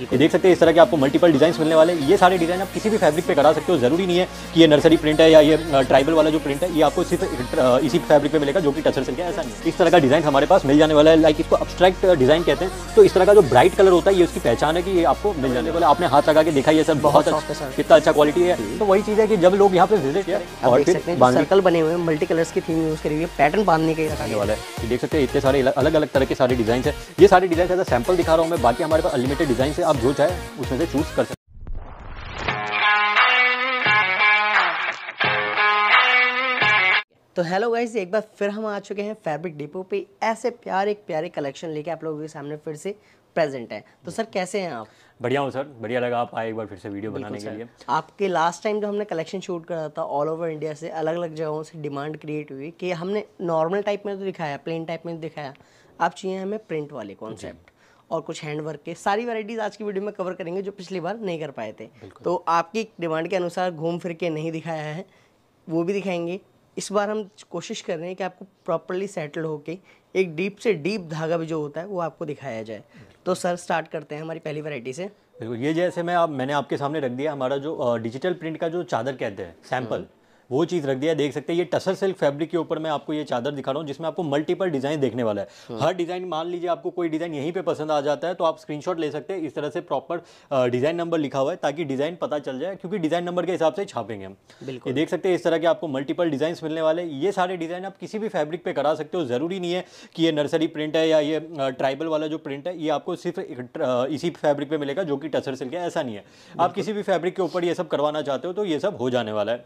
ये देख सकते हैं इस तरह के आपको मल्टीपल डिज़ाइन मिलने वाले ये सारे डिज़ाइन आप किसी भी फैब्रिक पे करा सकते हो ज़रूरी नहीं है कि ये नर्सरी प्रिंट है या ये ट्राइबल वाला जो प्रिंट है ये आपको सिर्फ इसी फैब्रिक पे मिलेगा जो कि टचर सिल्क है ऐसा नहीं इस तरह का डिज़ाइन हमारे पास मिल जाने वाला है लाइक इसको अब्स्ट्रैक्ट डिज़ाइन कहते हैं तो इस तरह का जो ब्राइट कलर होता है ये उसकी पहचान है कि ये आपको मिल जाने वाला आपने हाथ लगा के देखा ये सर बहुत कितना अच्छा क्वालिटी है तो वही चीज़ है कि जब लोग यहाँ पे विजिट और सर्कल बने हुए मल्टी कलर की थीम यूज़ करी पैटर्न बांधने के रखने वाला है देख सकते हैं इतने सारे अलग अलग तरह के सारे डिज़ाइन है ये सारे डिज़ाइन सैंपल सैम्पल दिखा रहा हूँ मैं बाकी हमारे पास अनलिमिटेड डिज़ाइन है आप जो चाहे उसमें से चूज कर सकते तो हेलो गाइज एक बार फिर हम आ चुके हैं फैब्रिक डिपो पे ऐसे प्यारे प्यारे कलेक्शन लेके आप लोगों के सामने फिर से प्रेजेंट है तो सर कैसे हैं आप बढ़िया हूँ सर बढ़िया लगा आप आए एक बार फिर से वीडियो बनाने के लिए आपके लास्ट टाइम जो हमने कलेक्शन शूट करा था ऑल ओवर इंडिया से अलग अलग जगहों से डिमांड क्रिएट हुई कि हमने नॉर्मल टाइप में तो दिखाया प्लेन टाइप में तो दिखाया आप चाहिए हमें प्रिंट वाले कॉन्सेप्ट और कुछ हैंड वर्क के सारी वैरायटीज़ आज की वीडियो में कवर करेंगे जो पिछली बार नहीं कर पाए थे तो आपकी डिमांड के अनुसार घूम फिर के नहीं दिखाया है वो भी दिखाएंगे इस बार हम कोशिश कर रहे हैं कि आपको प्रॉपरली सेटल होके एक डीप से डीप धागा भी जो होता है वो आपको दिखाया जाए तो सर स्टार्ट करते हैं हमारी पहली वैरायटी से देखो ये जैसे मैं आप मैंने आपके सामने रख दिया हमारा जो डिजिटल प्रिंट का जो चादर कहते हैं सैम्पल वो चीज़ रख दिया देख सकते हैं ये टसर सिल्क फैब्रिक के ऊपर मैं आपको ये चादर दिखा रहा हूँ जिसमें आपको मल्टीपल डिज़ाइन देखने वाला है हाँ। हर डिज़ाइन मान लीजिए आपको कोई डिज़ाइन यहीं पर पसंद आ जाता है तो आप स्क्रीनशॉट ले सकते हैं इस तरह से प्रॉपर डिज़ाइन नंबर लिखा हुआ है ताकि डिज़ाइन पता चल जाए क्योंकि डिज़ाइन नंबर के हिसाब से छापेंगे हम बिल्कुल देख सकते हैं इस तरह के आपको मल्टीपल डिज़ाइन मिलने वाले ये सारे डिज़ाइन आप किसी भी फैब्रिक पर करा सकते हो ज़रूरी नहीं है कि ये नर्सरी प्रिंट है या ये ट्राइबल वाला जो प्रिंट है ये आपको सिर्फ इसी फैब्रिक पर मिलेगा जो कि टसर सिल्क है ऐसा नहीं है आप किसी भी फैब्रिक के ऊपर ये सब करवाना चाहते हो तो ये सब हो जाने वाला है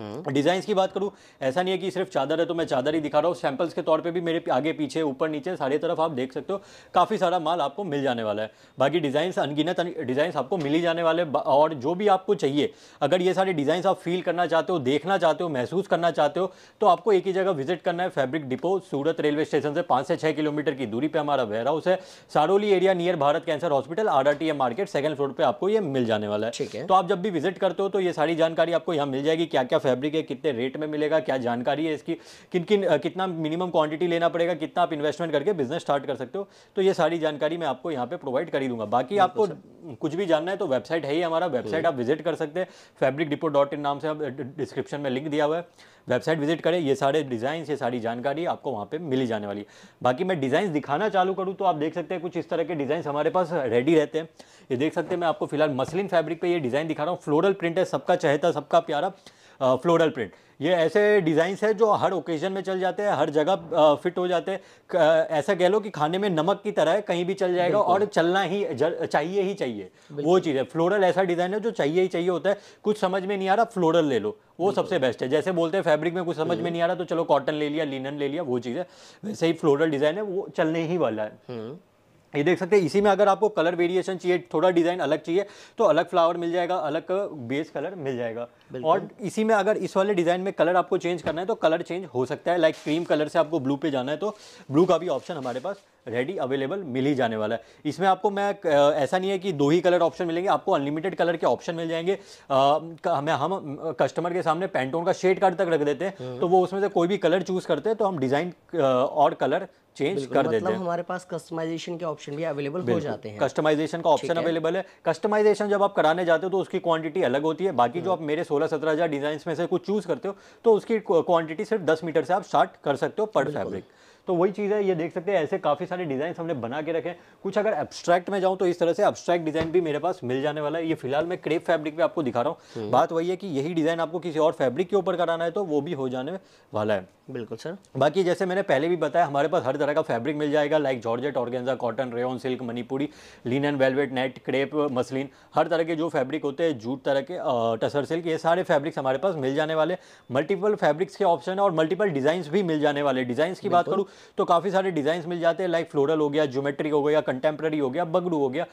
डिज़ाइंस की बात करूं ऐसा नहीं है कि सिर्फ चादर है तो मैं चादर ही दिखा रहा हूँ सैंपल्स के तौर पे भी मेरे आगे पीछे ऊपर नीचे सारे तरफ आप देख सकते हो काफ़ी सारा माल आपको मिल जाने वाला है बाकी डिजाइन अनगिनत डिजाइन आपको मिल ही जाने वाले और जो भी आपको चाहिए अगर ये सारे डिजाइन आप फील करना चाहते हो देखना चाहते हो महसूस करना चाहते हो तो आपको एक ही जगह विजिट करना है fabric depot Surat railway station से पांच से छह किलोमीटर की दूरी पर हमारा वेयर हाउस है Saroli area near Bharat cancer hospital R market second floor पर आपको ये मिल जाने वाला है तो आप जब भी विजिट करते हो तो ये सारी जानकारी आपको यहाँ मिल जाएगी क्या क्या फैब्रिक है कितने रेट में मिलेगा क्या जानकारी है इसकी किन किन कितना मिनिमम क्वांटिटी लेना पड़ेगा कितना आप इन्वेस्टमेंट करके बिजनेस स्टार्ट कर सकते हो तो ये सारी जानकारी मैं आपको यहाँ पे प्रोवाइड कर ही दूंगा बाकी आपको कुछ भी जानना है तो वेबसाइट है ही हमारा वेबसाइट तो आप विजिट कर सकते हैं फैब्रिक डिपो डॉट इन नाम से आप डिस्क्रिप्शन में लिंक दिया हुआ है वेबसाइट विजिट करें ये सारे डिज़ाइन ये सारी जानकारी आपको वहाँ पे मिली जाने वाली है बाकी मैं डिज़ाइन दिखाना चालू करूँ तो आप देख सकते हैं कुछ इस तरह के डिज़ाइन हमारे पास रेडी रहते हैं ये देख सकते हैं मैं आपको फिलहाल मसलिन फैब्रिक पे ये डिज़ाइन दिखा रहा हूँ फ्लोरल प्रिंट है सबका चाहता सबका प्यारा फ्लोरल प्रिंट ये ऐसे डिज़ाइंस हैं जो हर ओकेजन में चल जाते हैं हर जगह फिट हो जाते हैं ऐसा कह लो कि खाने में नमक की तरह है कहीं भी चल जाएगा और चलना ही चाहिए ही चाहिए वो चीज़ है फ्लोरल ऐसा डिज़ाइन है जो चाहिए ही चाहिए होता है कुछ समझ में नहीं आ रहा फ्लोरल ले लो वो सबसे बेस्ट है जैसे बोलते हैं फैब्रिक में कुछ समझ में हम्म। नहीं आ रहा तो चलो कॉटन ले लिया लिनन ले लिया वो चीज़ है वैसे ही फ्लोरल डिज़ाइन है वो चलने ही वाला है हम्म। ये देख सकते हैं इसी में अगर आपको कलर वेरिएशन चाहिए थोड़ा डिज़ाइन अलग चाहिए तो अलग फ्लावर मिल जाएगा अलग बेस कलर मिल जाएगा और इसी में अगर इस वाले डिज़ाइन में कलर आपको चेंज करना है तो कलर चेंज हो सकता है लाइक क्रीम कलर से आपको ब्लू पे जाना है तो ब्लू का भी ऑप्शन हमारे पास रेडी अवेलेबल मिल ही जाने वाला है इसमें आपको मैं ऐसा नहीं है कि दो ही कलर ऑप्शन मिलेंगे आपको अनलिमिटेड कलर के ऑप्शन मिल जाएंगे हमें हम कस्टमर के सामने पेंटोन का शेड कार्ड तक रख देते हैं हम्म। तो वो उसमें से कोई भी कलर चूज़ करते हैं तो हम डिज़ाइन और कलर चेंज कर मतलब देते हैं हमारे पास कस्टमाइजेशन के ऑप्शन भी अवेलेबल हो जाते हैं कस्टमाइजेशन का ऑप्शन अवेलेबल है कस्टमाइजेशन जब आप कराने जाते हो तो उसकी क्वांटिटी अलग होती है बाकी जो हम्म। आप मेरे सोलह सत्रह हज़ार डिज़ाइन में से कुछ चूज़ करते हो तो उसकी क्वांटिटी सिर्फ दस मीटर से आप स्टार्ट कर सकते हो पर फैब्रिक तो वही चीज़ है ये देख सकते हैं ऐसे काफ़ी सारे डिज़ाइन हमने बना के रखे हैं कुछ अगर एब्स्ट्रैक्ट में जाऊँ तो इस तरह से एब्स्ट्रैक्ट डिज़ाइन भी मेरे पास मिल जाने वाला है ये फिलहाल मैं क्रेप फैब्रिक पर आपको दिखा रहा हूँ हम्म। बात वही है कि यही डिज़ाइन आपको किसी और फैब्रिक के ऊपर कराना है तो वो भी हो जाने वाला है बिल्कुल सर बाकी जैसे मैंने पहले भी बताया हमारे पास हर तरह का फैब्रिक मिल जाएगा like georgette organza cotton rayon silk Manipuri linen velvet net crepe muslin हर तरह के जो फैब्रिक होते हैं जूट तरह के टसर सिल्क ये सारे फैब्रिक्स हमारे पास मिल जाने वाले मल्टीपल फैब्रिक्स के ऑप्शन है और मल्टीपल डिज़ाइंस भी मिल जाने वाले डिज़ाइंस की बात करूँ तो काफ़ी सारे डिज़ाइन मिल जाते हैं लाइक फ्लोरल हो गया ज्योमेट्रिक हो गया कंटेम्प्रेरी हो गया बगड़ू हो गया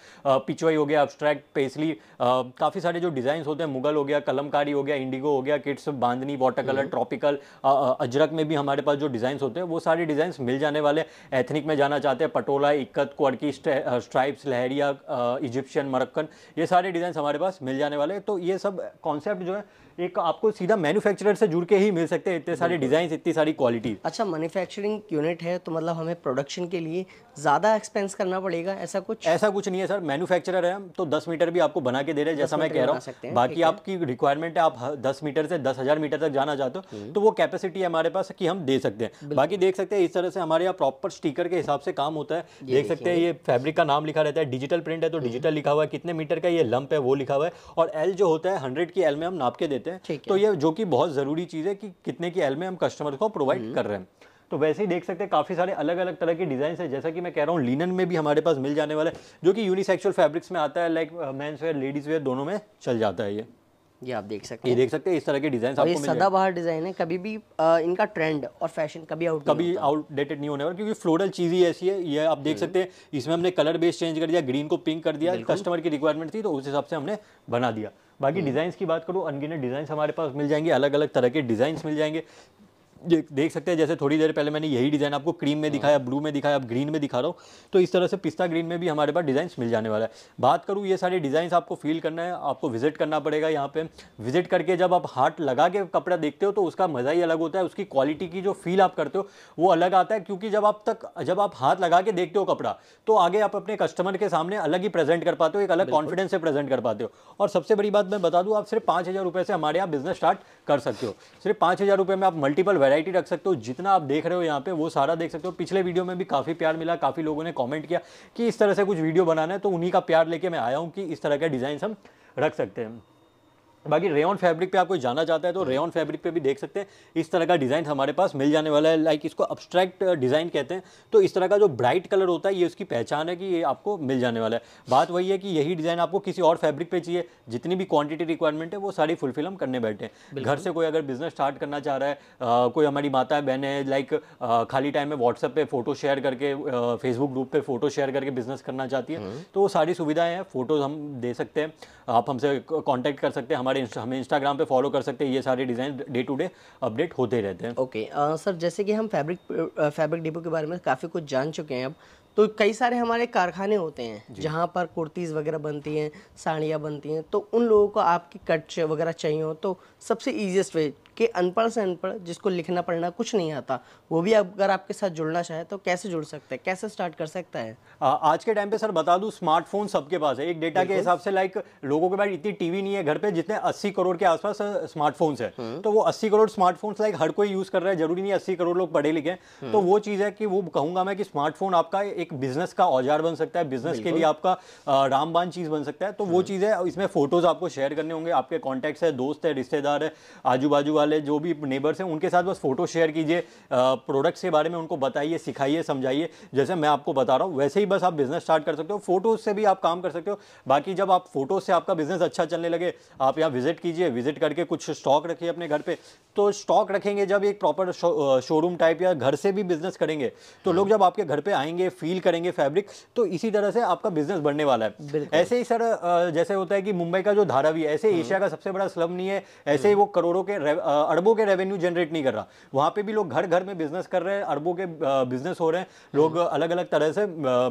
पिचवाई हो गया अब्स्ट्रैक्ट पेसली काफ़ी सारे जो डिज़ाइन होते हैं मुगल हो गया कलमकारी हो गया इंडिगो हो गया किट्स bandhani water colour tropical Ajrak में भी हमारे पास जो डिज़ाइन होते हैं वो सारे डिज़ाइन मिल जाने वाले एथनिक में जाना चाहते हैं Patola ikat quirky stripes leheriya Egyptian Moroccan ये सारे डिज़ाइन हमारे पास मिल जाने वाले तो ये सब कॉन्सेप्ट जो है एक आपको सीधा मैन्युफैक्चरर से जुड़ के ही मिल सकते हैं इतने सारे डिज़ाइन इतनी सारी क्वालिटी अच्छा मैन्युफैक्चरिंग यूनिट है तो मतलब हमें प्रोडक्शन के लिए ज़्यादा एक्सपेंस करना पड़ेगा ऐसा कुछ ऐसा कुछ नहीं है सर मैन्युफैक्चरर है तो दस मीटर भी आपको बना के दे रहे हैं जैसा मैं कह रहा हूँ बाकी आपकी रिक्वायरमेंट है आप दस मीटर से दस हज़ार मीटर तक जाना चाहते हो हम्म। तो वो कैपेसिटी है हमारे पास की हम दे सकते हैं बाकी देख सकते हैं इस तरह से हमारे यहाँ प्रॉपर स्टीकर के हिसाब से काम होता है देख सकते हैं ये फैब्रिक का नाम लिखा रहता है डिजिटल प्रिंट है तो डिजिटल हम्म। लिखा हुआ है कितने मीटर का ये लंप है वो लिखा हुआ है और एल जो होता है हंड्रेड की एल में हम नाप के देते हैं देते हैं तो ये जो कि बहुत ज़रूरी चीज़ है कि कितने की एल में हम कस्टमर को प्रोवाइड हम्म। कर रहे हैं तो वैसे ही देख सकते हैं काफ़ी सारे अलग अलग तरह के डिज़ाइन है जैसा कि मैं कह रहा हूँ लिनन में भी हमारे पास मिल जाने वाला है जो कि यूनिसेक्सुअल फैब्रिक्स में आता है लाइक मैं लेडीज वेयर दोनों में चल जाता है ये ये आप देख सकते हैं ये देख सकते हैं इस तरह के डिजाइन आपको सदा बाहर डिजाइन है कभी भी आ, uh, इनका ट्रेंड और फैशन कभी आउट कभी आउटडेटेड नहीं होने वाला क्योंकि फ्लोरल चीज ही ऐसी है ये आप देख हम्म। सकते हैं इसमें हमने कलर बेस चेंज कर दिया ग्रीन को पिंक कर दिया कस्टमर की रिक्वायरमेंट थी तो उस हिसाब से हमने बना दिया बाकी डिजाइन हम्म। की बात करूँ अनगिनत डिजाइन हमारे पास मिल जाएंगे अलग अलग तरह के डिजाइन मिल जाएंगे देख सकते हैं जैसे थोड़ी देर पहले मैंने यही डिज़ाइन आपको क्रीम में दिखाया ब्लू में दिखाया अब ग्रीन में दिखा रहा हूँ तो इस तरह से पिस्ता ग्रीन में भी हमारे पास डिज़ाइन मिल जाने वाला है बात करूँ ये सारे डिज़ाइन आपको फील करना है आपको विजिट करना पड़ेगा यहाँ पे विजिट करके जब आप हाथ लगा के कपड़ा देखते हो तो उसका मज़ा ही अलग होता है उसकी क्वालिटी की जो फील आप करते हो वो अलग आता है क्योंकि जब आप तक जब आप हाथ लगा के देखते हो कपड़ा तो आगे आप अपने कस्टमर के सामने अलग ही प्रेजेंट कर पाते हो एक अलग कॉन्फिडेंस से प्रेजेंट कर पाते हो और सबसे बड़ी बात मैं बता दूँ आप सिर्फ पाँच हज़ार रुपये से हमारे यहाँ बिजनेस स्टार्ट कर सकते हो सिर्फ पाँच हज़ार रुपये में आप मल्टीपल वेराइटी वैरायटी रख सकते हो जितना आप देख रहे हो यहाँ पे वो सारा देख सकते हो पिछले वीडियो में भी काफ़ी प्यार मिला काफ़ी लोगों ने कॉमेंट किया कि इस तरह से कुछ वीडियो बनाना है तो उन्हीं का प्यार लेके मैं आया हूँ कि इस तरह के डिज़ाइन हम रख सकते हैं बाकी रेयन फैब्रिक पे आपको जाना चाहता है तो रेयन फैब्रिक पे भी देख सकते हैं इस तरह का डिज़ाइन हमारे पास मिल जाने वाला है लाइक इसको अब्स्ट्रैक्ट डिज़ाइन uh, कहते हैं तो इस तरह का जो ब्राइट कलर होता है ये उसकी पहचान है कि ये आपको मिल जाने वाला है बात वही है कि यही डिज़ाइन आपको किसी और फैब्रिक पे चाहिए जितनी भी क्वान्टिटी रिक्वायरमेंट है वो सारी फुलफिल हम करने बैठे हैं घर से कोई अगर बिजनेस स्टार्ट करना चाह रहा है uh, कोई हमारी माता बहन है लाइक uh, खाली टाइम में व्हाट्सअप पर फोटो शेयर करके फेसबुक ग्रुप पर फोटो शेयर करके बिजनेस करना चाहती है हम्म। तो वो सारी सुविधाएँ हैं फोटोज़ हम दे सकते हैं आप हमसे कॉन्टैक्ट कर सकते हैं हमारे इंस्ट, हमें इंस्टाग्राम पे फॉलो कर सकते हैं ये सारे design day to day update होते रहते हैं ओके okay, सर जैसे कि हम फैब्रिक फैब्रिक डिपो के बारे में काफ़ी कुछ जान चुके हैं अब तो कई सारे हमारे कारखाने होते हैं जहाँ पर कुर्तीज़ वगैरह बनती हैं साड़ियाँ बनती हैं तो उन लोगों को आपकी कट वगैरह चाहिए हो तो सबसे ईजिएस्ट वे कि अनपढ़ से अनपढ़ जिसको लिखना पढ़ना कुछ नहीं आता वो भी अगर आपके साथ जुड़ना चाहे तो कैसे जुड़ सकते हैं कैसे स्टार्ट कर सकता है आ, आज के टाइम पे सर बता दूं स्मार्टफोन सबके पास है एक डेटा के हिसाब से लाइक लोगों के पास इतनी टीवी नहीं है घर पे जितने 80 करोड़ के आसपास स्मार्टफोन्स है हम्म। तो वो अस्सी करोड़ स्मार्टफोन्स लाइक हर कोई यूज़ कर रहा है जरूरी नहीं अस्सी करोड़ लोग पढ़े लिखे हम्म। तो वो चीज़ है कि वो कहूंगा मैं कि स्मार्टफोन आपका एक बिजनेस का औजार बन सकता है बिजनेस के लिए आपका रामबान चीज़ बन सकता है तो वो हम्म। चीज़ है इसमें फोटोज़ आपको शेयर करने होंगे आपके कॉन्टेक्ट है दोस्त है रिश्तेदार है आजू बाजू वाले जो भी नेबर्स हैं उनके साथ बस फोटो शेयर कीजिए प्रोडक्ट्स के बारे में उनको बताइए सिखाइए समझाइए जैसे मैं आपको बता रहा हूँ वैसे ही बस आप बिजनेस स्टार्ट कर सकते हो फोटोज से भी आप काम कर सकते हो बाकी जब आप फोटोज से आपका बिजनेस अच्छा चलने लगे आप यहाँ विजिट कीजिए विजिट करके कुछ स्टॉक रखिए अपने घर पर तो स्टॉक रखेंगे जब एक प्रॉपर शोरूम टाइप या घर से भी बिजनेस करेंगे तो हम्म। लोग जब आपके घर पर आएंगे फील डील करेंगे फैब्रिक तो इसी तरह से आपका बिजनेस बढ़ने वाला है ऐसे ही सर जैसे होता है कि मुंबई का जो धारावी ऐसे हम्म। एशिया का सबसे बड़ा स्लम नहीं है हम्म। ऐसे ही वो करोड़ों के अरबों के रेवेन्यू जनरेट नहीं कर रहा वहाँ पे भी लोग घर घर में बिजनेस कर रहे हैं अरबों के बिजनेस हो रहे हैं हम्म। लोग अलग अलग तरह से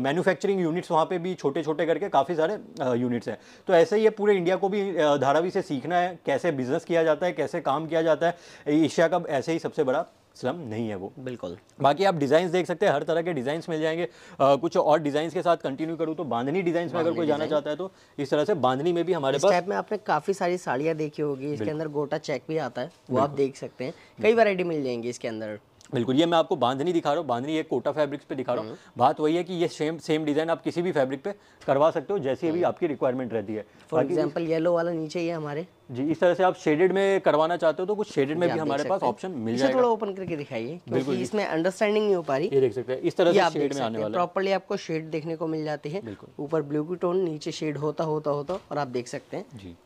मैन्युफैक्चरिंग यूनिट्स वहाँ पे भी छोटे छोटे करके काफ़ी सारे यूनिट्स हैं तो ऐसे ही पूरे इंडिया को भी धारावी से सीखना है कैसे बिजनेस किया जाता है कैसे काम किया जाता है एशिया का ऐसे ही सबसे बड़ा स्लम नहीं है वो बिल्कुल बाकी आप डिज़ाइन देख सकते हैं हर तरह के डिज़ाइन मिल जाएंगे आ, कुछ और डिज़ाइन के साथ कंटिन्यू करूँ तो बांधनी डिज़ाइन में अगर कोई जाना चाहता है तो इस तरह से बांधनी में भी हमारे पास में आपने काफ़ी सारी साड़ियाँ देखी होगी इसके अंदर गोटा चेक भी आता है वो आप देख सकते हैं कई वैरायटी मिल जाएंगी इसके अंदर बिल्कुल ये मैं आपको बांधनी दिखा रहा हूँ बांधनी एक कोटा फैब्रिक्स पे दिखा रहा हूँ हम्म। बात वही है कि ये सेम सेम डिज़ाइन आप किसी भी फैब्रिक पे करवा सकते हो जैसी भी हम्म। आपकी रिक्वायरमेंट रहती है फॉर एग्जांपल येलो वाला नीचे ही हमारे जी इस तरह से आप शेडेड में करवाना चाहते हो तो कुछ शेडेड में भी हमारे पास ऑप्शन मिल जाएगा थोड़ा ओपन करके दिखाइए बिल्कुल इसमें अंडरस्टैंडिंग नहीं हो पा रही ये देख सकते हैं इस तरह से शेड में आने वाला प्रॉपर्ली आपको शेड देखने को मिल जाते हैं ऊपर ब्लू की टोन नीचे शेड होता होता होता और आप देख सकते हैं जी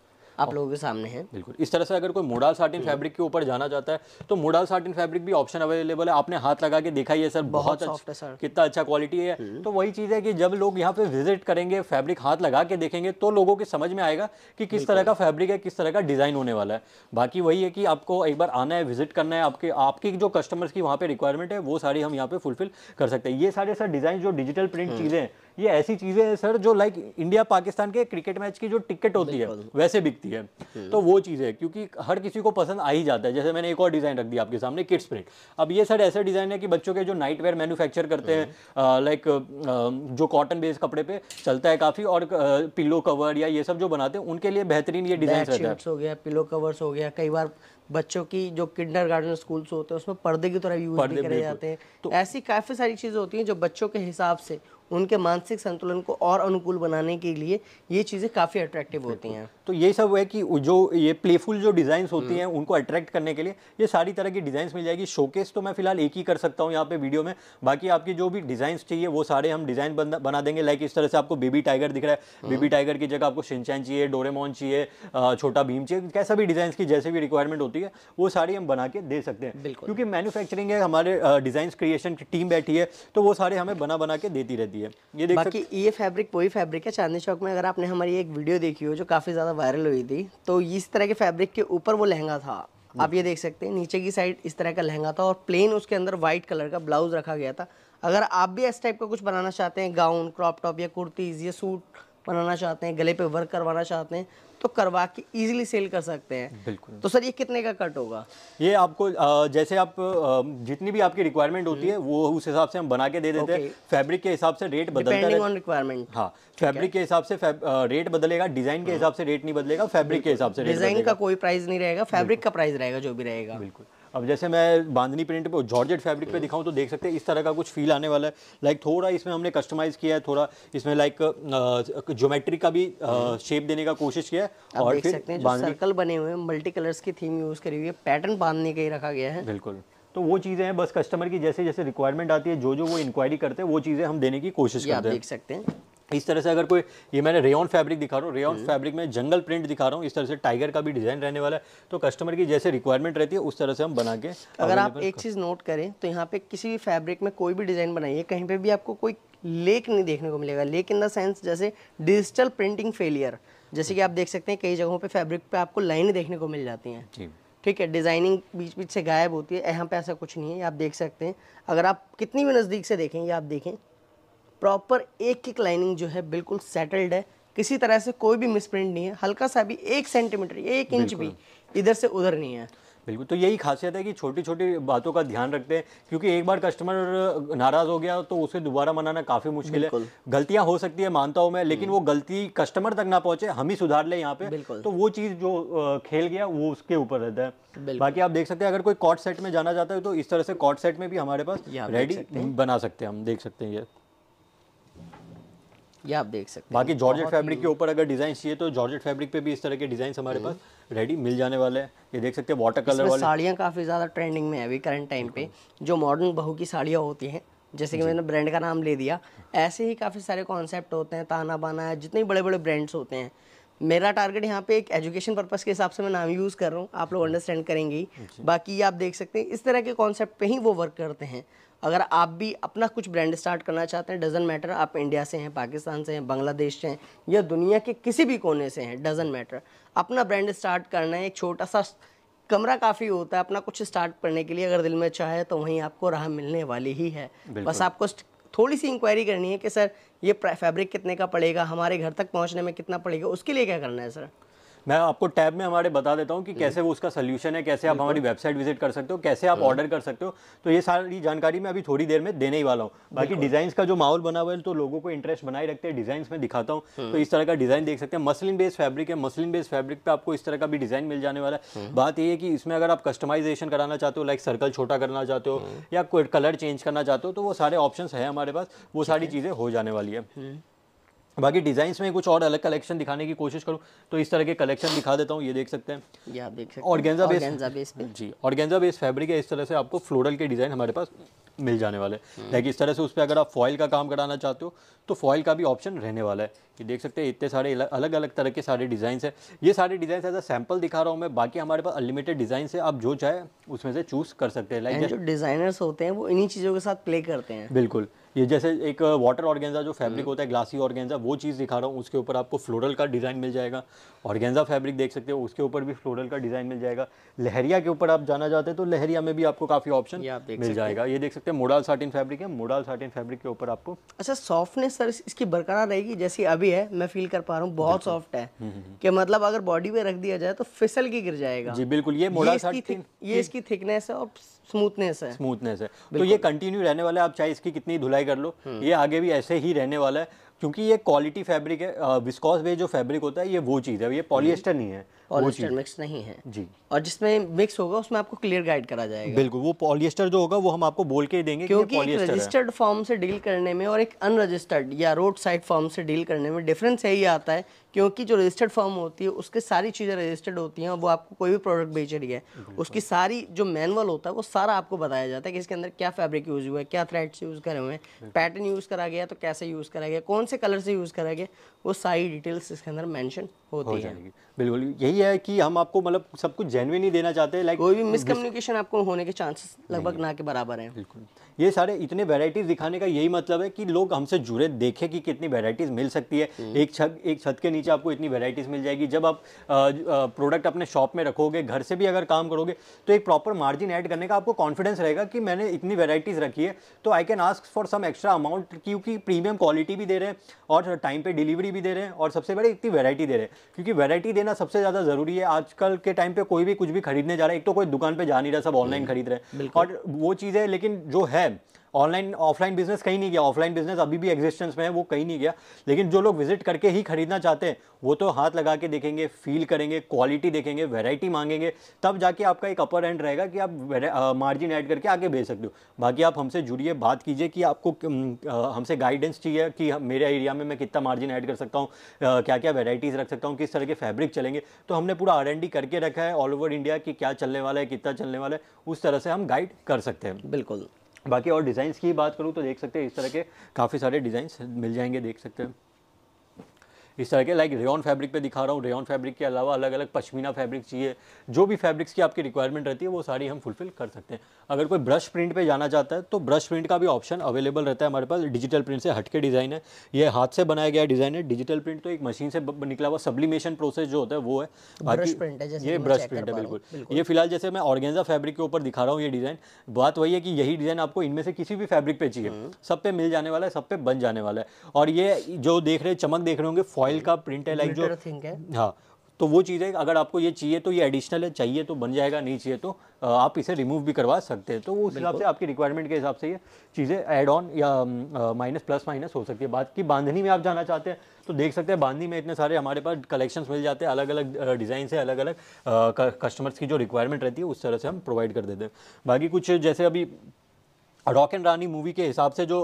आप लोगों के सामने है बिल्कुल इस तरह से अगर कोई मोडाल साटिन फैब्रिक के ऊपर जाना चाहता है तो मोडाल साटिन फैब्रिक भी ऑप्शन अवेलेबल है आपने हाथ लगा के देखा ही है सर बहुत अच्छा सर कितना अच्छा क्वालिटी है हम्म। तो वही चीज़ है कि जब लोग यहाँ पे विजिट करेंगे फैब्रिक हाथ लगा के देखेंगे तो लोगों के समझ में आएगा कि किस तरह का फैब्रिक है किस तरह का डिज़ाइन होने वाला है बाकी वही है कि आपको एक बार आना है विजिट करना है आपके आपकी जो कस्टमर्स की वहाँ पे रिक्वायरमेंट है वो सारी हम यहाँ पे फुलफिल कर सकते हैं ये सारे सर डिज़ाइन जो डिजिटल प्रिंट हम्म। चीज़ें हैं ये ऐसी चीज़ें हैं सर जो लाइक इंडिया पाकिस्तान के क्रिकेट मैच की जो टिकट होती है वैसे बिकती है हम्म। तो वो चीज़ है क्योंकि हर किसी को पसंद आ ही जाता है जैसे मैंने एक और डिज़ाइन रख दिया आपके सामने किड्स प्रिंट अब ये सर ऐसा डिज़ाइन है कि बच्चों के जो नाइट वेयर मैन्युफैक्चर करते हैं लाइक हम्म। जो कॉटन बेस्ड कपड़े पे चलता है काफ़ी और पिल्लो कवर या ये सब जो बनाते हैं उनके लिए बेहतरीन ये डिज़ाइन रहता है हो गया पिलो कवर्स हो गया कई बार बच्चों की जो किंडर गार्डन स्कूल्स होते हैं उसमें पर्दे की तरह यूज भी करे जाते हैं तो ऐसी काफ़ी सारी चीज़ें होती हैं जो बच्चों के हिसाब से उनके मानसिक संतुलन को और अनुकूल बनाने के लिए ये चीज़ें काफ़ी अट्रैक्टिव होती हैं तो ये सब है कि जो ये प्लेफुल जो डिज़ाइंस होती हम्म। हैं उनको अट्रैक्ट करने के लिए ये सारी तरह की डिज़ाइंस मिल जाएगी शोकेस तो मैं फिलहाल एक ही कर सकता हूँ यहाँ पे वीडियो में बाकी आपकी जो भी डिज़ाइंस चाहिए वो सारे हम डिज़ाइन बना देंगे लाइक इस तरह से आपको बेबी टाइगर दिख रहा है बेबी हम्म। टाइगर की जगह आपको शिनचैन चाहिए डोरेमोन चाहिए छोटा भीम चाहिए कैसा भी डिज़ाइन की जैसे भी रिक्वायरमेंट होती है वो सारी हम बना के दे सकते हैं क्योंकि मैन्युफैक्चरिंग है हमारे डिज़ाइन क्रिएशन की टीम बैठी है तो वो सारे हमें बना बना के देती रहती है होती है ये देख बाकी सक... ये फैब्रिक वही फैब्रिक है चांदनी चौक में अगर आपने हमारी एक वीडियो देखी हो जो काफ़ी ज़्यादा वायरल हुई थी तो इस तरह के फैब्रिक के ऊपर वो लहंगा था आप ये देख सकते हैं नीचे की साइड इस तरह का लहंगा था और प्लेन उसके अंदर व्हाइट कलर का ब्लाउज रखा गया था अगर आप भी इस टाइप का कुछ बनाना चाहते हैं गाउन क्रॉप टॉप या कुर्तीज़ या सूट बनाना चाहते हैं गले पे वर्क करवाना चाहते हैं तो करवा के इजीली सेल कर सकते हैं बिल्कुल तो सर ये कितने का कट होगा ये आपको जैसे आप जितनी भी आपकी रिक्वायरमेंट होती है वो उस हिसाब से हम बना के दे देते हैं फैब्रिक के हिसाब से रेट बदलता हाँ, है रिक्वायरमेंट हाँ फैब्रिक के हिसाब से रेट बदलेगा डिजाइन के हाँ। हिसाब से रेट नहीं बदलेगा फैब्रिक के हिसाब से डिजाइन का कोई प्राइस नहीं रहेगा फैब्रिक का प्राइस रहेगा जो भी रहेगा बिल्कुल अब जैसे मैं बांधनी प्रिंट पे जॉर्जेट फैब्रिक पे दिखाऊं तो देख सकते हैं इस तरह का कुछ फील आने वाला है लाइक थोड़ा इसमें हमने कस्टमाइज किया है थोड़ा इसमें लाइक ज्योमेट्री का भी शेप देने का कोशिश किया है और फिर सर्कल बने हुए मल्टी कलर्स की थीम यूज करी हुई है पैटर्न बांधने के ही रखा गया है बिल्कुल तो वो चीज़ें हैं बस कस्टमर की जैसे जैसे रिक्वायरमेंट आती है जो जो वो इंक्वायरी करते हैं वो चीज़ें हम देने की कोशिश करते हैं देख सकते हैं इस तरह से अगर कोई ये मैंने रेयन फैब्रिक दिखा रहा हूँ रेयन फैब्रिक में जंगल प्रिंट दिखा रहा हूँ इस तरह से टाइगर का भी डिजाइन रहने वाला है तो कस्टमर की जैसे रिक्वायरमेंट रहती है उस तरह से हम बना के अगर आप एक चीज़ नोट करें तो यहाँ पे किसी भी फैब्रिक में कोई भी डिज़ाइन बनाइए कहीं पे भी आपको कोई लेक नहीं देखने को मिलेगा लेक इन देंस जैसे डिजिटल प्रिंटिंग फेलियर जैसे कि आप देख सकते हैं कई जगहों पर फैब्रिक पर आपको लाइनें देखने को मिल जाती हैं ठीक है डिज़ाइनिंग बीच बीच से गायब होती है यहाँ पे ऐसा कुछ नहीं है आप देख सकते हैं अगर आप कितनी भी नज़दीक से देखेंगे आप देखें प्रॉपर एक एक लाइनिंग जो है बिल्कुल सेटल्ड है किसी तरह से कोई भी मिसप्रिंट नहीं है हल्का सा भी एक सेंटीमीटर एक इंच भी इधर से उधर नहीं है बिल्कुल तो यही खासियत है कि छोटी छोटी बातों का ध्यान रखते हैं क्योंकि एक बार कस्टमर नाराज़ हो गया तो उसे दोबारा मनाना काफ़ी मुश्किल है गलतियां हो सकती है मानता हूं मैं लेकिन हम्म। वो गलती कस्टमर तक ना पहुंचे हम ही सुधार ले यहाँ पे तो वो चीज़ जो खेल गया वो उसके ऊपर रहता है बाकी आप देख सकते हैं अगर कोई कॉट सेट में जाना चाहता है तो इस तरह से कॉट सेट में भी हमारे पास रेडी बना सकते हैं हम देख सकते हैं ये ये आप देख सकते हैं बाकी जॉर्जेट फैब्रिक के ऊपर अगर डिज़ाइन चाहिए तो जॉर्जेट फैब्रिक पे भी इस तरह के डिज़ाइन हमारे हम्म। पास रेडी मिल जाने वाले हैं ये देख सकते हैं वाटर कलर वाले साड़ियाँ काफ़ी ज़्यादा ट्रेंडिंग में है अभी करंट टाइम पे जो मॉडर्न बहू की साड़ियाँ होती हैं जैसे कि मैंने ब्रांड का नाम ले दिया ऐसे ही काफ़ी सारे कॉन्सेप्ट होते हैं ताना बाना जितने बड़े बड़े ब्रांड्स होते हैं मेरा टारगेट यहाँ पे एक एजुकेशन पर्पस के हिसाब से मैं नाम यूज़ कर रहा हूँ आप लोग अंडरस्टैंड करेंगे ही बाकी आप देख सकते हैं इस तरह के कॉन्सेप्ट पे ही वो वर्क करते हैं अगर आप भी अपना कुछ ब्रांड स्टार्ट करना चाहते हैं डजन मैटर आप इंडिया से हैं पाकिस्तान से हैं बांग्लादेश से हैं या दुनिया के किसी भी कोने से हैं डजन मैटर अपना ब्रांड स्टार्ट करना है एक छोटा सा कमरा काफ़ी होता है अपना कुछ स्टार्ट करने के लिए अगर दिल में चाहे अच्छा तो वहीं आपको राह मिलने वाली ही है बस आपको थोड़ी सी इंक्वायरी करनी है कि सर ये फैब्रिक कितने का पड़ेगा हमारे घर तक पहुँचने में कितना पड़ेगा उसके लिए क्या करना है सर मैं आपको टैब में हमारे बता देता हूँ कि कैसे वो उसका सोल्यूशन है कैसे आप हमारी वेबसाइट विजिट कर सकते हो कैसे आप ऑर्डर हाँ। कर सकते हो तो ये सारी जानकारी मैं अभी थोड़ी देर में देने ही वाला हूँ बाकी डिजाइन का जो माहौल बना हुआ है तो लोगों को इंटरेस्ट बनाए रखते हैं डिजाइन में दिखाता हूँ हम्म। तो इस तरह का डिजाइन देख सकते हैं मसलिन बेस्ड फैब्रिक है मसलिन बेस्ड फैब्रिक पे आपको इस तरह का भी डिजाइन मिल जाने वाला है हम्म। बात यह है कि इसमें अगर आप कस्टमाइजेशन कराना चाहते हो लाइक सर्कल छोटा करना चाहते हो हम्म। या कलर चेंज करना चाहते हो तो वो सारे ऑप्शन है हमारे पास वो सारी चीज़ें हो जाने वाली है बाकी डिज़ाइंस में कुछ और अलग कलेक्शन दिखाने की कोशिश करूँ तो इस तरह के कलेक्शन दिखा देता हूँ ये देख सकते हैं ये आप देख सकते हैं ऑर्गेंजा बेस जी ऑर्गेंजा बेस फैब्रिक है इस तरह से आपको फ्लोरल के डिज़ाइन हमारे पास मिल जाने वाले है लाइक हम्म। इस तरह से उस पर अगर आप फॉइल का काम कराना चाहते हो तो फॉइल का भी ऑप्शन रहने वाला है ये देख सकते हैं इतने सारे अलग अलग तरह के सारे डिज़ाइन है ये सारे डिज़ाइन एज अ सैम्पल दिखा रहा हूँ मैं बाकी हमारे पास अनलिमिटेड डिज़ाइन है आप जो चाहे उसमें से चूज़ कर सकते हैं लाइक जो डिज़ाइनर्स होते हैं वो इन्हीं चीज़ों के साथ प्ले करते हैं बिल्कुल ये जैसे एक वाटर uh, ऑर्गेंजा जो फैब्रिक हम्म। होता है ग्लासी ऑर्गेंजा वो चीज़ दिखा रहा हूँ उसके ऊपर आपको फ्लोरल का डिज़ाइन मिल जाएगा ऑर्गेंजा फैब्रिक देख सकते हो उसके ऊपर भी फ्लोरल का डिज़ाइन मिल जाएगा लहरिया के ऊपर आप जाना चाहते हैं तो लहरिया में भी आपको काफ़ी ऑप्शन मिल जाएगा ये देख सकते सकते हैं मोडाल साटिन फैब्रिक है मोडाल साटिन फैब्रिक के ऊपर आपको अच्छा सॉफ्टनेस सर इसकी बरकरार रहेगी जैसी अभी है मैं फील कर पा रहा हूँ बहुत सॉफ्ट है हम्म, हम्म, हम्म। कि मतलब अगर बॉडी पे रख दिया जाए तो फिसल की गिर जाएगा जी बिल्कुल ये मोडाल साटिन ये इसकी थिकनेस है और स्मूथनेस है स्मूथनेस है तो ये कंटिन्यू रहने वाला है आप चाहे इसकी कितनी धुलाई कर लो ये आगे भी ऐसे ही रहने वाला है क्योंकि ये क्वालिटी फैब्रिक है विस्कॉस बेस्ड जो फैब्रिक होता है ये वो चीज़ है ये पॉलिएस्टर हम्म। नहीं है पॉलिएस्टर मिक्स नहीं है जी और जिसमें मिक्स होगा उसमें आपको क्लियर गाइड करा जाएगा बिल्कुल वो पॉलिएस्टर जो होगा वो हम आपको बोल के देंगे क्योंकि रजिस्टर्ड फॉर्म से डील करने में और एक अनरजिस्टर्ड या रोड साइड फॉर्म से डील करने में डिफरेंस यही आता है क्योंकि जो रजिस्टर्ड फर्म होती है उसके सारी चीज़ें रजिस्टर्ड होती हैं वो आपको कोई भी प्रोडक्ट बेच रही है उसकी सारी जो मैनुअल होता है वो सारा आपको बताया जाता है कि इसके अंदर क्या फैब्रिक यूज़ हुआ है क्या थ्रेड्स यूज़ करे हुए हैं पैटर्न यूज़ करा गया तो कैसे यूज़ करा गया कौन से कलर से यूज़ करा गया वो सारी डिटेल्स इसके अंदर मैंशन होती है बिल्कुल यही है कि हम आपको मतलब सब कुछ जेनविन ही देना चाहते हैं लाइक कोई भी मिसकम्युनिकेशन आपको होने के चांसेस लगभग ना के बराबर हैं बिल्कुल ये सारे इतने वेराइटीज़ दिखाने का यही मतलब है कि लोग हमसे जुड़े देखें कि कितनी वेराइटीज़ मिल सकती है हम्म। एक छत एक छत के नीचे नीचे आपको इतनी वेराइटीज़ मिल जाएगी जब आप प्रोडक्ट अपने शॉप में रखोगे घर से भी अगर काम करोगे तो एक प्रॉपर मार्जिन ऐड करने का आपको कॉन्फिडेंस रहेगा कि मैंने इतनी वेराइटीज़ रखी है तो I can ask for some extra amount क्योंकि प्रीमियम क्वालिटी भी दे रहे हैं और टाइम पर डिलीवरी भी दे रहे हैं और सबसे बड़ी इतनी वेराइटी दे रहे हैं क्योंकि वेराइटी देना सबसे ज़्यादा ज़रूरी है आजकल के टाइम पर कोई भी कुछ भी खरीदने जा रहा है एक तो कोई दुकान पर जा नहीं रहा सब ऑनलाइन हम्म, खरीद रहे हैं और वो चीज़ है लेकिन जो है ऑनलाइन ऑफलाइन बिजनेस कहीं नहीं गया ऑफलाइन बिजनेस अभी भी एग्जिस्टेंस में है वो कहीं नहीं गया लेकिन जो लोग विजिट करके ही खरीदना चाहते हैं वो तो हाथ लगा के देखेंगे फील करेंगे क्वालिटी देखेंगे वेराइटी मांगेंगे तब जाके आपका एक अपर एंड रहेगा कि आप मार्जिन ऐड करके आगे भेज सकते हो बाकी आप हमसे जुड़िए बात कीजिए कि आपको हमसे गाइडेंस चाहिए कि मेरे एरिया में मैं कितना मार्जिन ऐड कर सकता हूँ क्या क्या वेराइटीज़ रख सकता हूँ किस तरह के फैब्रिक चलेंगे तो हमने पूरा आर करके रखा है ऑल ओवर इंडिया कि क्या चलने वाला है कितना चलने वाला है उस तरह से हम गाइड कर सकते हैं बिल्कुल बाकी और डिज़ाइंस की बात करूँ तो देख सकते हैं इस तरह के काफ़ी सारे डिज़ाइंस मिल जाएंगे देख सकते हैं इस तरह के लाइक रेन फैब्रिक पे दिखा रहा हूँ रेन फैब्रिक के अलावा अलग अलग पश्मीना फैब्रिक चाहिए जो भी फैब्रिक्स की आपकी रिक्वायरमेंट रहती है वो सारी हम फुलफिल कर सकते हैं अगर कोई ब्रश प्रिंट पे जाना चाहता है तो ब्रश प्रिंट का भी ऑप्शन अवेलेबल रहता है हमारे पास डिजिटल प्रिंट से हटके डिज़ाइन है ये हाथ से बनाया गया डिज़ाइन है डिजिटल प्रिंट तो एक मशीन से निकला हुआ सब्लीमेशन प्रोसेस जो होता है वो है बाकी ये ब्रश प्रिंट है बिल्कुल ये फिलहाल जैसे मैं ऑर्गेंजा फैब्रिक के ऊपर दिखा रहा हूँ ये डिज़ाइन बात वही है कि यही डिज़ाइन आपको इनमें से किसी भी फैब्रिक पे चाहिए हम्म। सब पे मिल जाने वाला है सब पे बन जाने वाला है और ये जो देख रहे चमक देख रहे होंगे फॉइल का प्रिंट है लाइक जो हाँ तो वो चीज़ें अगर आपको ये चाहिए तो ये एडिशनल है चाहिए तो बन जाएगा नहीं चाहिए तो आप इसे रिमूव भी करवा सकते हैं तो उस हिसाब से आपकी रिक्वायरमेंट के हिसाब से ये चीज़ें एड ऑन या माइनस प्लस माइनस हो सकती है बात की बांधनी में आप जाना चाहते हैं तो देख सकते हैं बांधनी में इतने सारे हमारे पास कलेक्शंस मिल जाते हैं अलग अलग डिज़ाइन से अलग अलग कस्टमर्स की जो रिक्वायरमेंट रहती है उस तरह से हम प्रोवाइड कर देते हैं बाकी कुछ जैसे अभी रॉक एंड रानी मूवी के हिसाब से जो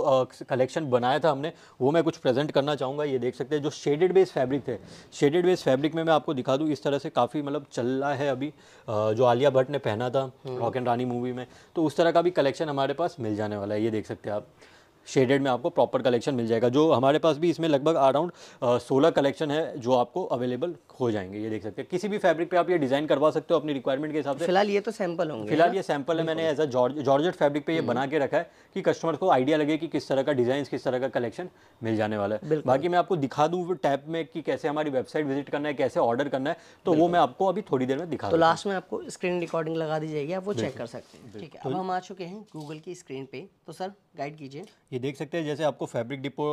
कलेक्शन बनाया था हमने वो मैं कुछ प्रेजेंट करना चाहूँगा ये देख सकते हैं जो शेडेड बेस फैब्रिक थे शेडेड बेस फैब्रिक में मैं आपको दिखा दूँ इस तरह से काफ़ी मतलब चल रहा है अभी जो आलिया भट्ट ने पहना था रॉक एंड रानी मूवी में तो उस तरह का भी कलेक्शन हमारे पास मिल जाने वाला है ये देख सकते हैं आप शेडेड में आपको प्रॉपर कलेक्शन मिल जाएगा जो हमारे पास भी इसमें लगभग अराउंड सोलह कलेक्शन है जो आपको अवेलेबल हो जाएंगे ये देख सकते हैं किसी भी फैब्रिक पे आप ये डिज़ाइन करवा सकते हो अपनी रिक्वायरमेंट के हिसाब से फिलहाल ये तो सैंपल होंगे फिलहाल ये सैंपल है मैंने एज अ जॉर्ज फैब्रिक पे ये हम्म। बना के रखा है कि कस्टमर को आइडिया लगे कि किस तरह का डिज़ाइन किस तरह का कलेक्शन मिल जाने वाला है बाकी मैं आपको दिखा दूँ टैप में कि कैसे हमारी वेबसाइट विजिट करना है कैसे ऑर्डर करना है तो वो मैं आपको अभी थोड़ी देर में दिखा तो लास्ट में आपको स्क्रीन रिकॉर्डिंग लगा दी जाएगी आप वो चेक कर सकते हैं ठीक है अब हम आ चुके हैं गूगल की स्क्रीन पे तो सर गाइड कीजिए ये देख सकते हैं जैसे आपको fabric depot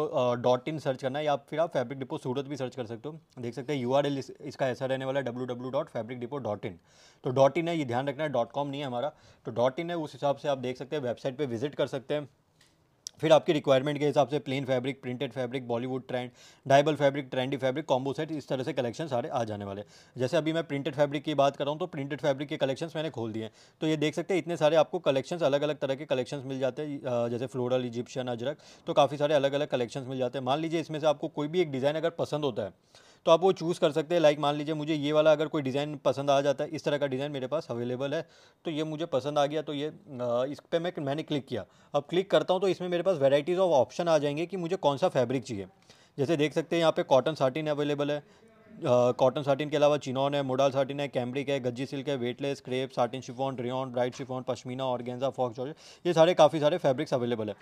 dot in search करना है या फिर आप फैब्रिक डिपो सूरत भी सर्च कर सकते हो देख सकते हैं यू इस, इसका ऐसा रहने वाला है W W dot fabric depot dot in तो डॉट इन है ये ध्यान रखना है डॉट कॉम नहीं है हमारा तो डॉट इन है उस हिसाब से आप देख सकते हैं वेबसाइट पर विजिट कर सकते हैं फिर आपकी रिक्वायरमेंट के हिसाब से plain fabric printed fabric Bollywood trend dyeable fabric trendy fabric combo set इस तरह से कलेक्शन सारे आ जाने वाले जैसे अभी मैं प्रिंटेड फैब्रिक की बात कर रहा हूँ तो प्रिंटेड फैब्रिक के कलेक्शन मैंने खोल दिए तो ये देख सकते हैं इतने सारे आपको कलेक्शन अलग अलग तरह के कलेक्शन मिल जाते हैं जैसे फ्लोरल इजिप्शियन अजरक तो काफ़ी सारे अलग अलग कलेक्शन मिल जाते हैं मान लीजिए इसमें से आपको कोई भी एक डिज़ाइन अगर पसंद होता है तो आप वो चूज़ कर सकते हैं लाइक मान लीजिए मुझे ये वाला अगर कोई डिज़ाइन पसंद आ जाता है इस तरह का डिज़ाइन मेरे पास अवेलेबल है तो ये मुझे पसंद आ गया तो ये इस पर मैं मैंने क्लिक किया अब क्लिक करता हूँ तो इसमें मेरे पास वेराइटीज़ ऑफ ऑप्शन आ जाएंगे कि मुझे कौन सा फैब्रिक चाहिए जैसे देख सकते हैं यहाँ पे कॉटन साटिन अवेलेबल है कॉटन साटिन के अलावा चिनॉन है मोडाल साटिन है कैमरिक है गज्जी सिल्क है weightless crepe satin chiffon rayon bright chiffon pashmina organza faux georgette ये सारे काफ़ी सारे फैब्रिक्स अवेलेबल है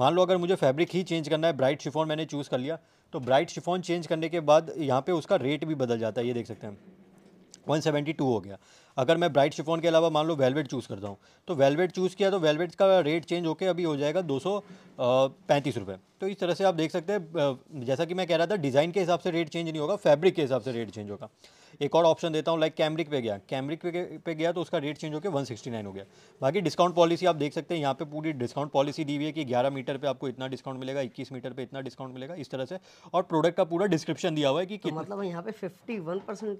मान लो अगर मुझे फैब्रिक ही चेंज करना है ब्राइट शिफॉन मैंने चूज़ कर लिया तो ब्राइट शिफॉन चेंज करने के बाद यहाँ पर उसका रेट भी बदल जाता है ये देख सकते हैं टू हो गया अगर मैं ब्राइट शिफोन के अलावा मान लो वेलवेट चूज़ करता हूँ तो वेलवेट चूज़ किया तो वेलवेट का रेट चेंज होकर अभी हो जाएगा दो सौ पैंतीस रुपये तो इस तरह से आप देख सकते हैं जैसा कि मैं कह रहा था डिज़ाइन के हिसाब से रेट चेंज नहीं होगा फैब्रिक के हिसाब से रेट चेंज होगा एक और ऑप्शन देता हूँ लाइक कैमरिक पे गया कैमरिक पे, पे गया तो उसका रेट चेंज होकर नाइन हो गया बाकी डिस्काउंट पॉलिसी आप देख सकते हैं यहाँ पे पूरी डिस्काउंट पॉलिसी दी हुई है कि ग्यारह मीटर पे आपको इतना डिस्काउंट मिलेगा इक्कीस मीटर पे इतना डिस्काउंट मिलेगा इस तरह से और प्रोडक्ट का पूरा डिस्क्रिप्शन दिया हुआ है कि, तो मतलब यहाँ पे फिफ्टी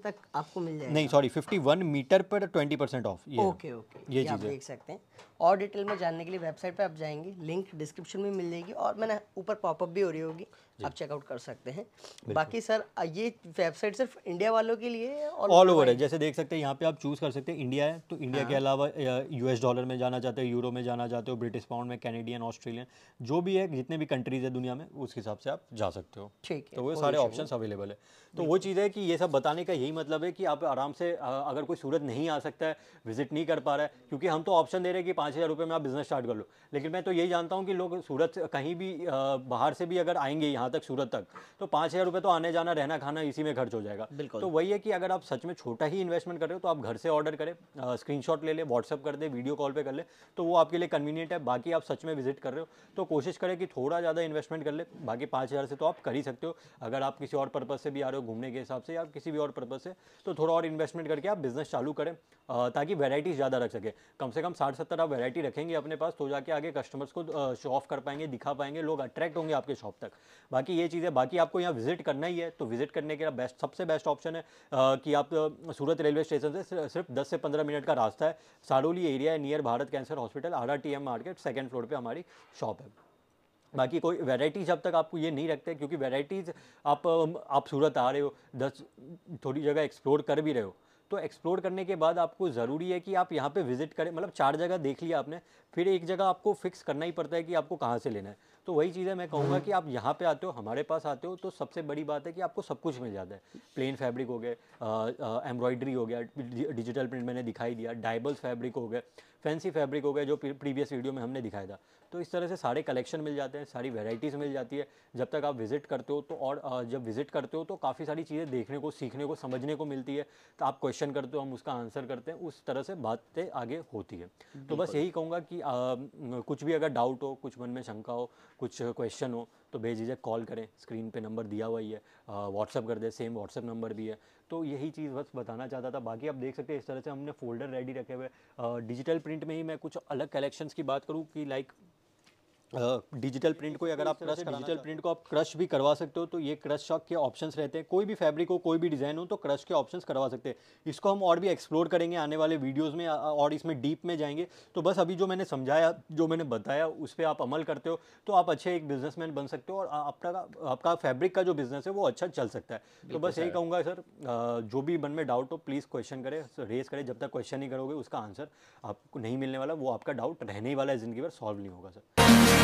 तक आपको मिल जाए नहीं सॉरी फिफ्टी मीटर पर ट्वेंटी ऑफ ये ओके ओके ये चीज़ देख सकते हैं और डिटेल में जानने के लिए वेबसाइट पे आप जाएंगे लिंक डिस्क्रिप्शन में मिल जाएगी और मैंने ऊपर पॉपअप भी हो रही होगी आप चेकआउट कर सकते हैं बाकी सर ये वेबसाइट सिर्फ इंडिया वालों के लिए और ऑल ओवर है जैसे देख सकते हैं यहाँ पे आप चूज़ कर सकते हैं इंडिया है तो इंडिया हाँ। के अलावा यूएस डॉलर में जाना चाहते हो यूरो में जाना चाहते हो ब्रिटिश पाउंड में कैनेडियन ऑस्ट्रेलियन जो भी है जितने भी कंट्रीज़ है दुनिया में उस हिसाब से आप जा सकते हो ठीक है तो वो सारे ऑप्शन अवेलेबल है तो वो चीज़ है कि ये सब बताने का यही मतलब है कि आप आराम से अगर कोई सूरत नहीं आ सकता है विजिट नहीं कर पा रहा है क्योंकि हम तो ऑप्शन दे रहे हैं कि पाँच हज़ार रुपये में आप बिज़नेस स्टार्ट कर लो लेकिन मैं तो यही जानता हूँ कि लोग सूरत कहीं भी बाहर से भी अगर आएंगे यहाँ तक सूरत तक तो पाँच हज़ार रुपये तो आने जाना रहना खाना इसी में खर्च हो जाएगा बिल्कुल तो वही है कि अगर आप सच में छोटा ही इन्वेस्टमेंट कर रहे हो तो आप घर से ऑर्डर करें स्क्रीन ले लें व्हाट्सअप कर दें वीडियो कॉल पर कर लें तो वो आपके लिए कन्वीनियंट है बाकी आप सच में विजिट कर रहे हो तो कोशिश करें कि थोड़ा ज़्यादा इन्वेस्टमेंट कर ले बाकी पाँच हज़ार से तो आप कर ही सकते हो अगर आप किसी और पर्पज़ से भी आ रहे हो घूमने के हिसाब से या किसी भी और पर्पज़ से तो थोड़ा और इन्वेस्टमेंट करके आप बिज़नेस चालू करें ताकि वेराइटीज़ ज़्यादा रख सके कम से कम साठ सत्तर आप वैरायटी रखेंगे अपने पास तो जाके आगे कस्टमर्स को शो ऑफ कर पाएंगे दिखा पाएंगे लोग अट्रैक्ट होंगे आपके शॉप तक बाकी ये चीज़ें बाकी आपको यहाँ विजिट करना ही है तो विजिट करने के लिए बेस्ट सबसे बेस्ट ऑप्शन है कि आप सूरत रेलवे स्टेशन से सिर्फ दस से पंद्रह मिनट का रास्ता है साडोली एरिया है near Bharat cancer hospital Aara T M market second floor पर हमारी शॉप है बाकी कोई वैरायटी जब तक आपको ये नहीं रखते क्योंकि वैरायटीज़ आप आप सूरत आ रहे हो दस थोड़ी जगह एक्सप्लोर कर भी रहे हो तो एक्सप्लोर करने के बाद आपको ज़रूरी है कि आप यहाँ पे विज़िट करें मतलब चार जगह देख लिया आपने फिर एक जगह आपको फिक्स करना ही पड़ता है कि आपको कहाँ से लेना है तो वही चीज़ें मैं कहूँगा कि आप यहाँ पे आते हो हमारे पास आते हो तो सबसे बड़ी बात है कि आपको सब कुछ मिल जाता है प्लेन फैब्रिक हो गए एम्ब्रॉयडरी हो गया डिजिटल प्रिंट मैंने दिखाई दिया डाइबल्स फैब्रिक हो गए फैंसी फैब्रिक हो गए जो प्रीवियस वीडियो में हमने दिखाया था तो इस तरह से सारे कलेक्शन मिल जाते हैं सारी वेराइटीज़ मिल जाती है जब तक आप विज़िट करते हो तो और जब विज़िट करते हो तो काफ़ी सारी चीज़ें देखने को सीखने को समझने को मिलती है तो आप क्वेश्चन करते हो हम उसका आंसर करते हैं उस तरह से बातें आगे होती है तो बस यही कहूँगा कि आ, कुछ भी अगर डाउट हो कुछ मन में शंका हो कुछ क्वेश्चन हो तो दीजिए कॉल करें स्क्रीन पे नंबर दिया हुआ ही है व्हाट्सअप कर दे सेम व्हाट्सअप नंबर भी है तो यही चीज़ बस बताना चाहता था बाकी आप देख सकते हैं इस तरह से हमने फोल्डर रेडी रखे हुए डिजिटल प्रिंट में ही मैं कुछ अलग कलेक्शंस की बात करूँ कि लाइक डिजिटल uh, प्रिंट को अगर आप क्रश डिजिटल प्रिंट को आप क्रश भी करवा सकते हो तो ये क्रश के ऑप्शंस रहते हैं कोई भी फैब्रिक हो कोई भी डिज़ाइन हो तो क्रश के ऑप्शंस करवा सकते हैं इसको हम और भी एक्सप्लोर करेंगे आने वाले वीडियोस में और इसमें डीप में जाएंगे तो बस अभी जो मैंने समझाया जो मैंने बताया उस पर आप अमल करते हो तो आप अच्छे एक बिजनेसमैन बन सकते हो और आपका आपका फैब्रिक का जो बिजनेस है वो अच्छा चल सकता है तो बस यही कहूँगा सर जो भी मन में डाउट हो प्लीज़ क्वेश्चन करें रेस करें जब तक क्वेश्चन नहीं करोगे उसका आंसर आपको नहीं मिलने वाला वो आपका डाउट रहने ही वाला है ज़िंदगी भर सॉल्व नहीं होगा सर